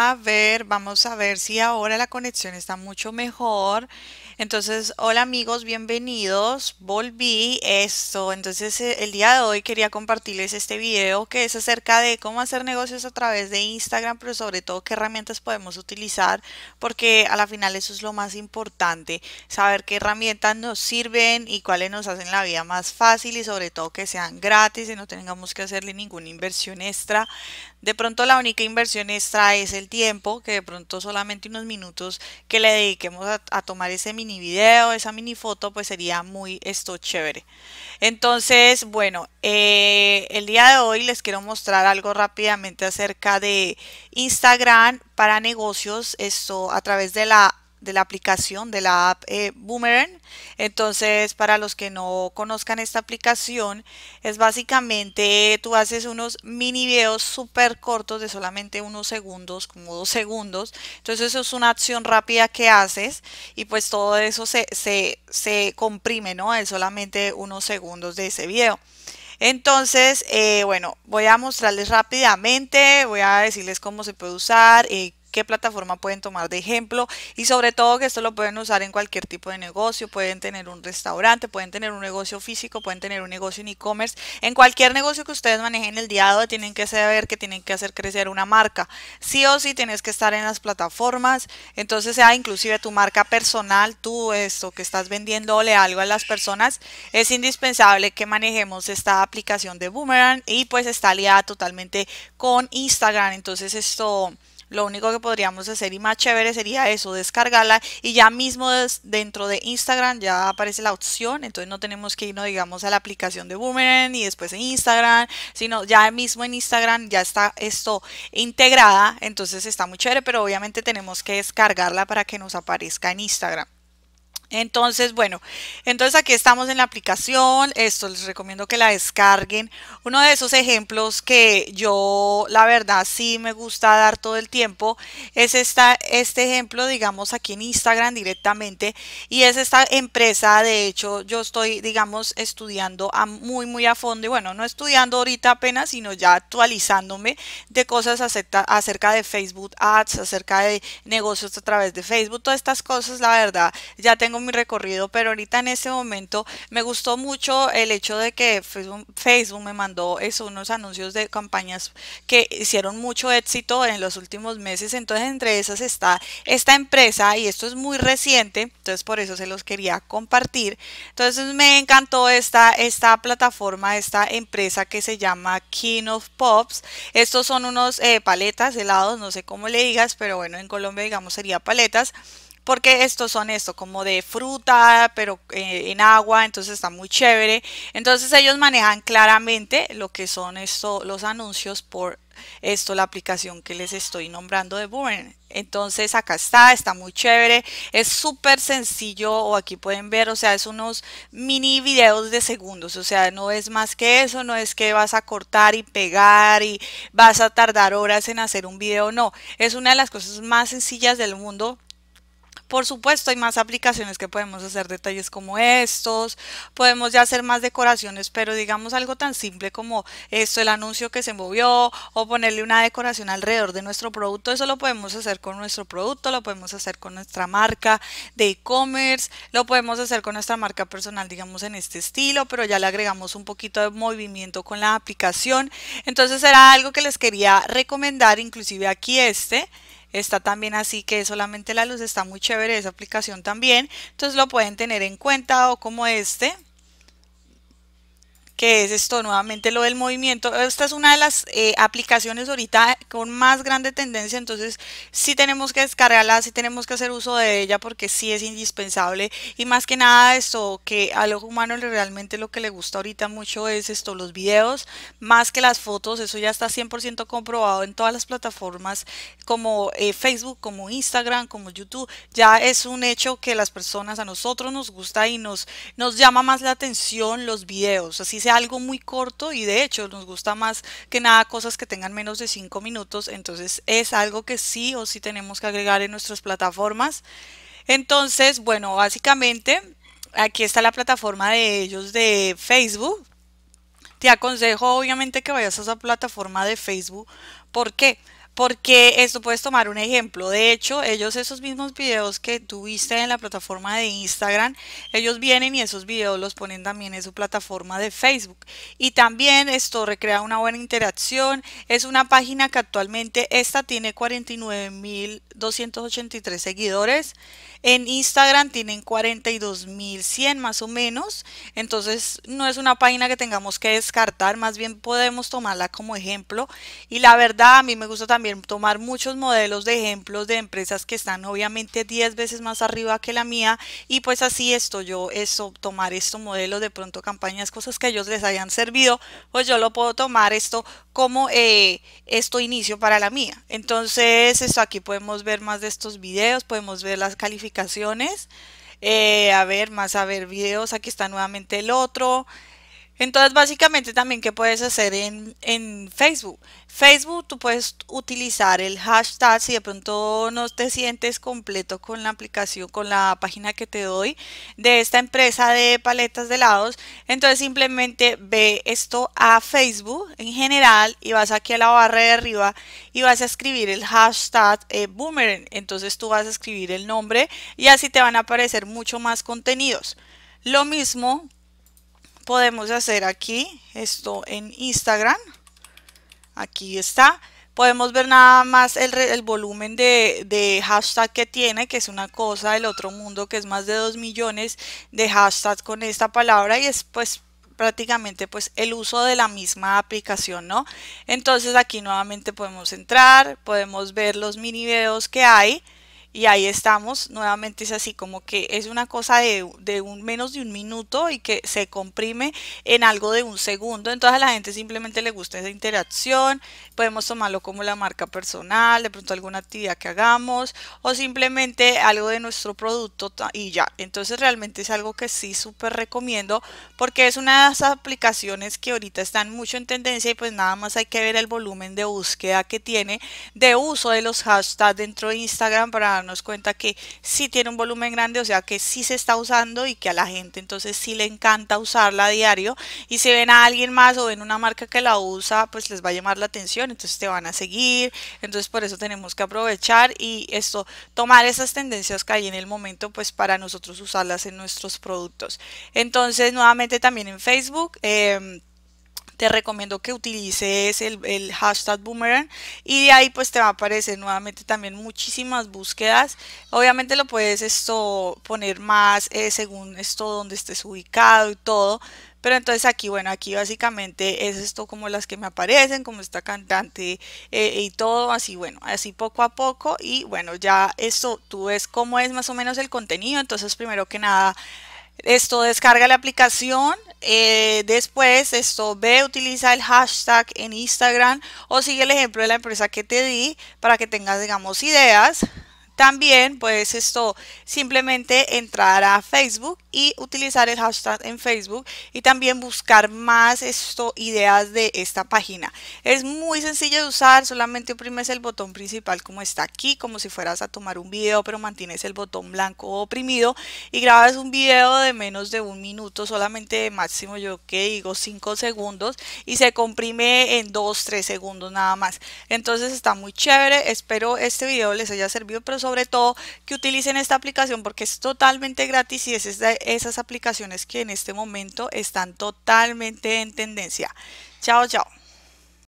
A ver, vamos a ver si ahora la conexión está mucho mejor. Entonces, hola amigos, bienvenidos. Volví esto. Entonces, eh, el día de hoy quería compartirles este video que es acerca de cómo hacer negocios a través de Instagram, pero sobre todo qué herramientas podemos utilizar, porque a la final eso es lo más importante, saber qué herramientas nos sirven y cuáles nos hacen la vida más fácil y sobre todo que sean gratis y no tengamos que hacerle ninguna inversión extra. De pronto la única inversión extra es el tiempo, que de pronto solamente unos minutos que le dediquemos a, tomar ese minuto video, esa mini foto, pues sería muy esto chévere. Entonces, bueno, eh, el día de hoy les quiero mostrar algo rápidamente acerca de Instagram para negocios, esto a través de la de la aplicación de la app eh, Boomerang. Entonces, para los que no conozcan esta aplicación, es básicamente tú haces unos mini videos súper cortos de solamente unos segundos, como dos segundos. Entonces, eso es una acción rápida que haces y pues todo eso se, comprime, ¿no? En solamente unos segundos de ese video. Entonces, eh, bueno, voy a mostrarles rápidamente, voy a decirles cómo se puede usar, eh, qué plataforma pueden tomar de ejemplo y sobre todo que esto lo pueden usar en cualquier tipo de negocio, pueden tener un restaurante, pueden tener un negocio físico, pueden tener un negocio en e-commerce, en cualquier negocio que ustedes manejen el día de hoy tienen que saber que tienen que hacer crecer una marca. Sí o sí tienes que estar en las plataformas, entonces sea inclusive tu marca personal, tú esto que estás vendiéndole algo a las personas, es indispensable que manejemos esta aplicación de Boomerang y pues está aliada totalmente con Instagram, entonces esto lo único que podríamos hacer y más chévere sería eso, descargarla y ya mismo dentro de Instagram ya aparece la opción, entonces no tenemos que irnos digamos a la aplicación de Boomerang y después en Instagram, sino ya mismo en Instagram ya está esto integrada, entonces está muy chévere, pero obviamente tenemos que descargarla para que nos aparezca en Instagram. Entonces, bueno, entonces aquí estamos en la aplicación, esto les recomiendo que la descarguen. Uno de esos ejemplos que yo, la verdad, sí me gusta dar todo el tiempo es esta, este ejemplo, digamos, aquí en Instagram directamente y es esta empresa, de hecho, yo estoy, digamos, estudiando a muy, muy a fondo y bueno, no estudiando ahorita apenas, sino ya actualizándome de cosas acerca, acerca de Facebook Ads, acerca de negocios a través de Facebook, todas estas cosas, la verdad, ya tengo mi recorrido, pero ahorita en ese momento me gustó mucho el hecho de que Facebook me mandó eso, unos anuncios de campañas que hicieron mucho éxito en los últimos meses. Entonces, entre esas está esta empresa y esto es muy reciente, entonces por eso se los quería compartir. Entonces, me encantó esta, esta plataforma, esta empresa que se llama King of Pops. Estos son unos eh, paletas, helados, no sé cómo le digas, pero bueno, en Colombia digamos sería paletas porque estos son esto, como de fruta, pero eh, en agua, entonces está muy chévere. Entonces ellos manejan claramente lo que son esto, los anuncios por esto la aplicación que les estoy nombrando de Burn. Entonces acá está, está muy chévere, es súper sencillo o aquí pueden ver, o sea, es unos mini videos de segundos, o sea, no es más que eso, no es que vas a cortar y pegar y vas a tardar horas en hacer un video, no, es una de las cosas más sencillas del mundo por supuesto, hay más aplicaciones que podemos hacer detalles como estos, podemos ya hacer más decoraciones, pero digamos algo tan simple como esto, el anuncio que se movió o ponerle una decoración alrededor de nuestro producto, eso lo podemos hacer con nuestro producto, lo podemos hacer con nuestra marca de e-commerce, lo podemos hacer con nuestra marca personal, digamos en este estilo, pero ya le agregamos un poquito de movimiento con la aplicación. Entonces era algo que les quería recomendar, inclusive aquí este. Está también así que solamente la luz está muy chévere esa aplicación también. Entonces lo pueden tener en cuenta o como este que es esto nuevamente lo del movimiento. Esta es una de las eh, aplicaciones ahorita con más grande tendencia, entonces sí tenemos que descargarla, sí tenemos que hacer uso de ella porque sí es indispensable y más que nada esto que al ojo humano realmente lo que le gusta ahorita mucho es esto, los videos, más que las fotos, eso ya está 100% comprobado en todas las plataformas como eh, Facebook, como Instagram, como YouTube, ya es un hecho que las personas a nosotros nos gusta y nos, nos llama más la atención los videos, así se algo muy corto y de hecho nos gusta más que nada cosas que tengan menos de 5 minutos, entonces es algo que sí o sí tenemos que agregar en nuestras plataformas. Entonces, bueno, básicamente aquí está la plataforma de ellos de Facebook. Te aconsejo obviamente que vayas a esa plataforma de Facebook. Porque porque esto puedes tomar un ejemplo. De hecho, ellos esos mismos videos que tuviste en la plataforma de Instagram, ellos vienen y esos videos los ponen también en su plataforma de Facebook. Y también esto recrea una buena interacción. Es una página que actualmente esta tiene 49.283 seguidores. En Instagram tienen 42.100 más o menos. Entonces no es una página que tengamos que descartar, más bien podemos tomarla como ejemplo. Y la verdad, a mí me gusta también tomar muchos modelos de ejemplos de empresas que están obviamente 10 veces más arriba que la mía y pues así esto yo eso tomar estos modelos de pronto campañas cosas que a ellos les hayan servido pues yo lo puedo tomar esto como eh, esto inicio para la mía entonces esto aquí podemos ver más de estos videos podemos ver las calificaciones eh, a ver más a ver videos aquí está nuevamente el otro entonces, básicamente también, ¿qué puedes hacer en, en, Facebook? Facebook, tú puedes utilizar el hashtag si de pronto no te sientes completo con la aplicación, con la página que te doy de esta empresa de paletas de helados. Entonces, simplemente ve esto a Facebook en general y vas aquí a la barra de arriba y vas a escribir el hashtag eh, boomerang. Entonces, tú vas a escribir el nombre y así te van a aparecer mucho más contenidos. Lo mismo podemos hacer aquí esto en Instagram. Aquí está. Podemos ver nada más el, volumen de, hashtag que tiene, que es una cosa del otro mundo, que es más de 2 millones de hashtags con esta palabra y es pues prácticamente pues el uso de la misma aplicación, ¿no? Entonces aquí nuevamente podemos entrar, podemos ver los mini videos que hay y ahí estamos. Nuevamente es así como que es una cosa de, un menos de un minuto y que se comprime en algo de un segundo. Entonces a la gente simplemente le gusta esa interacción. Podemos tomarlo como la marca personal, de pronto alguna actividad que hagamos o simplemente algo de nuestro producto y ya. Entonces realmente es algo que sí súper recomiendo porque es una de las aplicaciones que ahorita están mucho en tendencia y pues nada más hay que ver el volumen de búsqueda que tiene de uso de los hashtags dentro de Instagram para nos cuenta que sí tiene un volumen grande, o sea que sí se está usando y que a la gente entonces sí le encanta usarla a diario y si ven a alguien más o ven una marca que la usa, pues les va a llamar la atención, entonces te van a seguir, entonces por eso tenemos que aprovechar y esto, tomar esas tendencias que hay en el momento, pues para nosotros usarlas en nuestros productos. Entonces nuevamente también en Facebook. Em, te recomiendo que utilices el, hashtag boomerang y de ahí pues te va a aparecer nuevamente también muchísimas búsquedas. Obviamente lo puedes esto poner más eh, según esto donde estés ubicado y todo. Pero entonces aquí, bueno, aquí básicamente es esto como las que me aparecen, como esta cantante eh, y todo, así, bueno, así poco a poco. Y bueno, ya esto tú ves cómo es más o menos el contenido. Entonces, primero que nada, esto descarga la aplicación, eh, después, esto ve, utiliza el hashtag en Instagram o sigue el ejemplo de la empresa que te di para que tengas, digamos, ideas también puedes esto simplemente entrar a Facebook y utilizar el hashtag en Facebook y también buscar más esto ideas de esta página. Es muy sencillo de usar, solamente oprimes el botón principal como está aquí, como si fueras a tomar un video, pero mantienes el botón blanco oprimido y grabas un video de menos de un minuto, solamente máximo yo que digo 5 segundos y se comprime en 2-3 segundos nada más. Entonces está muy chévere, espero este video les haya servido, pero sobre todo que utilicen esta aplicación porque es totalmente gratis y es de esas aplicaciones que en este momento están totalmente en tendencia. Chao, chao.